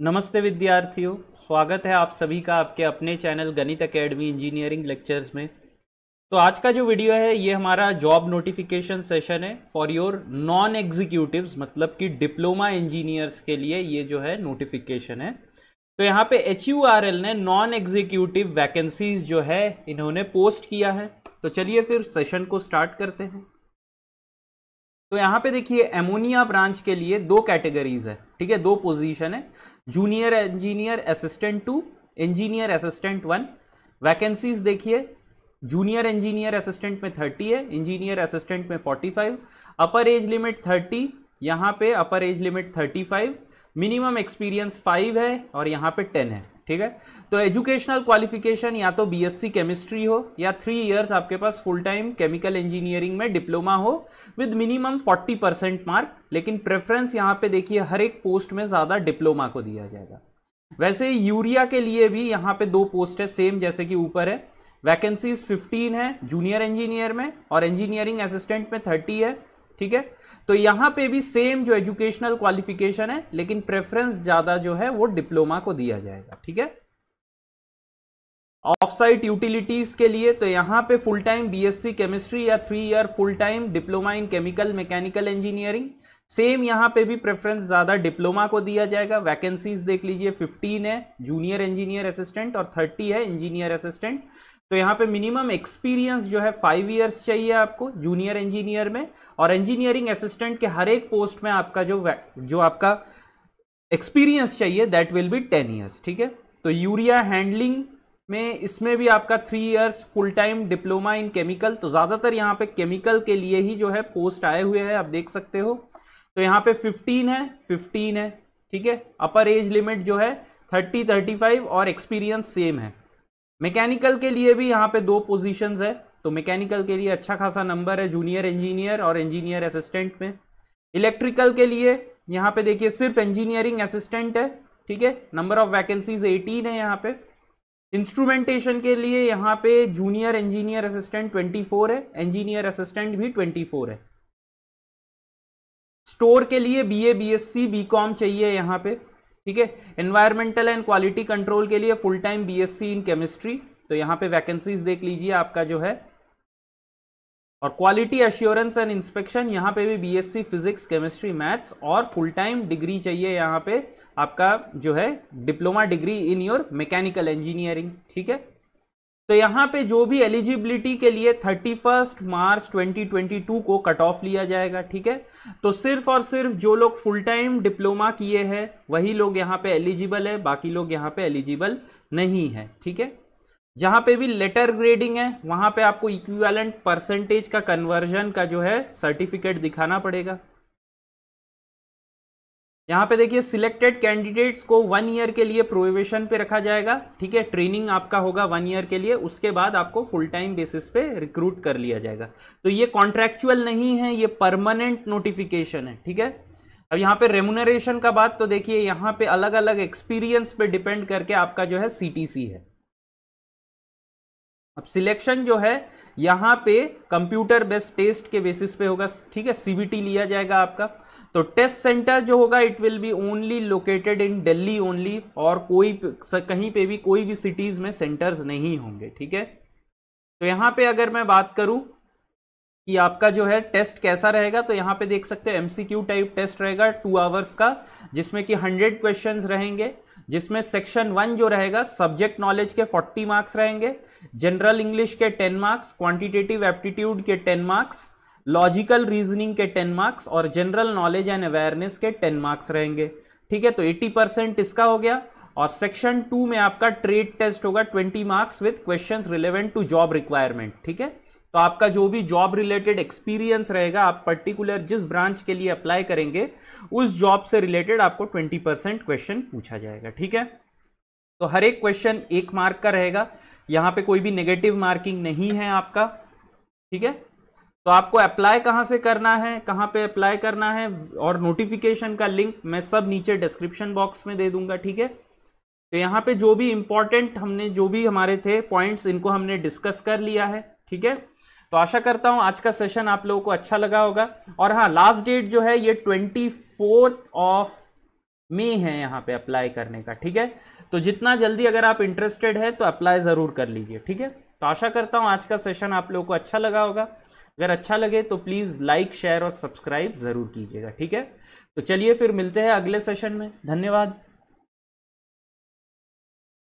नमस्ते विद्यार्थियों स्वागत है आप सभी का आपके अपने चैनल गणित एकेडमी इंजीनियरिंग लेक्चर्स में तो आज का जो वीडियो है ये हमारा जॉब नोटिफिकेशन सेशन है फॉर योर नॉन एग्जीक्यूटिव मतलब कि डिप्लोमा इंजीनियर्स के लिए ये जो है नोटिफिकेशन है तो यहाँ पे एच ने नॉन एग्जीक्यूटिव वैकेंसीज जो है इन्होंने पोस्ट किया है तो चलिए फिर सेशन को स्टार्ट करते हैं तो यहाँ पे देखिए एमोनिया ब्रांच के लिए दो कैटेगरीज है ठीक है दो पोजीशन है junior engineer assistant two engineer assistant one vacancies देखिए जूनियर इंजीनियर असिस्टेंट में थर्टी है इंजीनियर असिस्टेंट में forty five upper age limit thirty यहाँ पे upper age limit thirty five minimum experience five है और यहाँ पे टेन है ठीक है तो एजुकेशनल क्वालिफिकेशन या तो बीएससी केमिस्ट्री हो या थ्री इयर्स आपके पास फुल टाइम केमिकल इंजीनियरिंग में डिप्लोमा हो विद मिनिमम 40 परसेंट मार्क लेकिन प्रेफरेंस यहाँ पे देखिए हर एक पोस्ट में ज़्यादा डिप्लोमा को दिया जाएगा वैसे यूरिया के लिए भी यहाँ पे दो पोस्ट है सेम जैसे कि ऊपर है वैकेंसीज 15 है जूनियर इंजीनियर में और इंजीनियरिंग असिस्टेंट में 30 है ठीक है तो यहां पे भी सेम जो एजुकेशनल क्वालिफिकेशन है लेकिन प्रेफरेंस ज़्यादा जो है वो डिप्लोमा को दिया जाएगा ठीक है ऑफ साइट यूटिलिटीज के लिए तो यहां पे फुल टाइम बीएससी केमिस्ट्री या three year full time diploma in chemical mechanical engineering same यहां पे भी प्रेफरेंस ज़्यादा डिप्लोमा को दिया जाएगा वैकेंसीज देख लीजिए 15 है जूनियर इंजीनियर असिस्टेंट और 30 है इंजीनियर असिस्टेंट तो यहाँ पे मिनिमम एक्सपीरियंस जो है फाइव इयर्स चाहिए आपको जूनियर इंजीनियर में और इंजीनियरिंग असिस्टेंट के हर एक पोस्ट में आपका जो जो आपका एक्सपीरियंस चाहिए that will be ten years ठीक है तो यूरिया हैंडलिंग में इसमें भी आपका three years full time diploma in chemical तो ज़्यादातर यहाँ पे केमिकल के लिए ही जो है पोस्ट आए हुए हैं आप देख सकते हो तो यहाँ पे फिफ्टीन है फिफ्टीन है ठीक है अपर एज लिमिट जो है थर्टी फाइव और एक्सपीरियंस सेम है मैकेनिकल के लिए भी यहाँ पे दो पोजीशंस है तो मैकेनिकल के लिए अच्छा खासा नंबर है जूनियर इंजीनियर और इंजीनियर असिस्टेंट में इलेक्ट्रिकल के लिए यहाँ पे देखिए सिर्फ इंजीनियरिंग असिस्टेंट है ठीक है नंबर ऑफ वैकेंसीज 18 है यहाँ पे इंस्ट्रूमेंटेशन के लिए यहाँ पे जूनियर इंजीनियर असिस्टेंट 24 है इंजीनियर असिस्टेंट भी 24 है स्टोर के लिए बीए बीएससी बीकॉम चाहिए यहाँ पे ठीक है एनवायरमेंटल एंड क्वालिटी कंट्रोल के लिए full time BSc in chemistry तो यहां पे वैकेंसीज देख लीजिए आपका जो है और क्वालिटी एश्योरेंस एंड इंस्पेक्शन यहां पे भी बीएससी फिजिक्स केमिस्ट्री मैथ्स और फुल टाइम डिग्री चाहिए यहां पे आपका जो है diploma degree in your mechanical engineering ठीक है तो यहाँ पे जो भी एलिजिबिलिटी के लिए 31 मार्च 2022 को कट ऑफ लिया जाएगा ठीक है तो सिर्फ और सिर्फ जो लोग फुल टाइम डिप्लोमा किए हैं वही लोग यहाँ पे एलिजिबल है बाकी लोग यहाँ पे एलिजिबल नहीं है ठीक है जहाँ पे भी लेटर ग्रेडिंग है वहाँ पे आपको इक्विवेलेंट परसेंटेज का कन्वर्जन का जो है सर्टिफिकेट दिखाना पड़ेगा यहाँ पे देखिए सिलेक्टेड कैंडिडेट्स को वन ईयर के लिए प्रोविवेशन पे रखा जाएगा ठीक है ट्रेनिंग आपका होगा वन ईयर के लिए उसके बाद आपको फुल टाइम बेसिस पे रिक्रूट कर लिया जाएगा तो ये कॉन्ट्रेक्चुअल नहीं है ये परमानेंट नोटिफिकेशन है ठीक है अब यहाँ पे रेमुनरेशन का बात तो देखिए यहाँ पे अलग अलग एक्सपीरियंस पे डिपेंड करके आपका जो है सी है अब सिलेक्शन जो है यहाँ पे कंप्यूटर बेस्ड टेस्ट के बेसिस पे होगा ठीक है सीबीटी लिया जाएगा आपका तो टेस्ट सेंटर जो होगा it will be only located in Delhi only और कोई कहीं पे भी कोई भी सिटीज में सेंटर्स नहीं होंगे ठीक है तो यहाँ पे अगर मैं बात करूँ कि आपका जो है टेस्ट कैसा रहेगा तो यहाँ पे देख सकते हैं एमसीक्यू टाइप टेस्ट रहेगा टू आवर्स का जिसमें कि हंड्रेड क्वेश्चंस रहेंगे जिसमें सेक्शन वन जो रहेगा सब्जेक्ट नॉलेज के फोर्टी मार्क्स रहेंगे जनरल इंग्लिश के टेन मार्क्स क्वांटिटेटिव एप्टीट्यूड के टेन मार्क्स लॉजिकल रीजनिंग के टेन मार्क्स और जनरल नॉलेज एंड अवेयरनेस के टेन मार्क्स रहेंगे ठीक है तो एट्टी परसेंट इसका हो गया और सेक्शन टू में आपका ट्रेड टेस्ट होगा twenty marks with question relevant to job requirement ठीक है तो आपका जो भी जॉब रिलेटेड एक्सपीरियंस रहेगा आप पर्टिकुलर जिस ब्रांच के लिए अप्लाई करेंगे उस जॉब से रिलेटेड आपको ट्वेंटी परसेंट क्वेश्चन पूछा जाएगा ठीक है तो हर एक क्वेश्चन एक मार्क का रहेगा यहाँ पे कोई भी नेगेटिव मार्किंग नहीं है आपका ठीक है तो आपको अप्लाई कहाँ से करना है कहाँ पे अप्लाई करना है और नोटिफिकेशन का लिंक मैं सब नीचे डिस्क्रिप्शन बॉक्स में दे दूंगा ठीक है तो यहां पे जो भी इंपॉर्टेंट हमने जो भी हमारे थे पॉइंट्स इनको हमने डिस्कस कर लिया है ठीक है तो आशा करता हूं आज का सेशन आप लोगों को अच्छा लगा होगा और हाँ लास्ट डेट जो है ये ट्वेंटी फोर्थ ऑफ मे है यहाँ पे अप्लाई करने का ठीक है तो जितना जल्दी अगर आप इंटरेस्टेड है तो अप्लाई ज़रूर कर लीजिए ठीक है तो आशा करता हूँ आज का सेशन आप लोगों को अच्छा लगा होगा अगर अच्छा लगे तो प्लीज़ लाइक शेयर और सब्सक्राइब ज़रूर कीजिएगा ठीक है तो चलिए फिर मिलते हैं अगले सेशन में धन्यवाद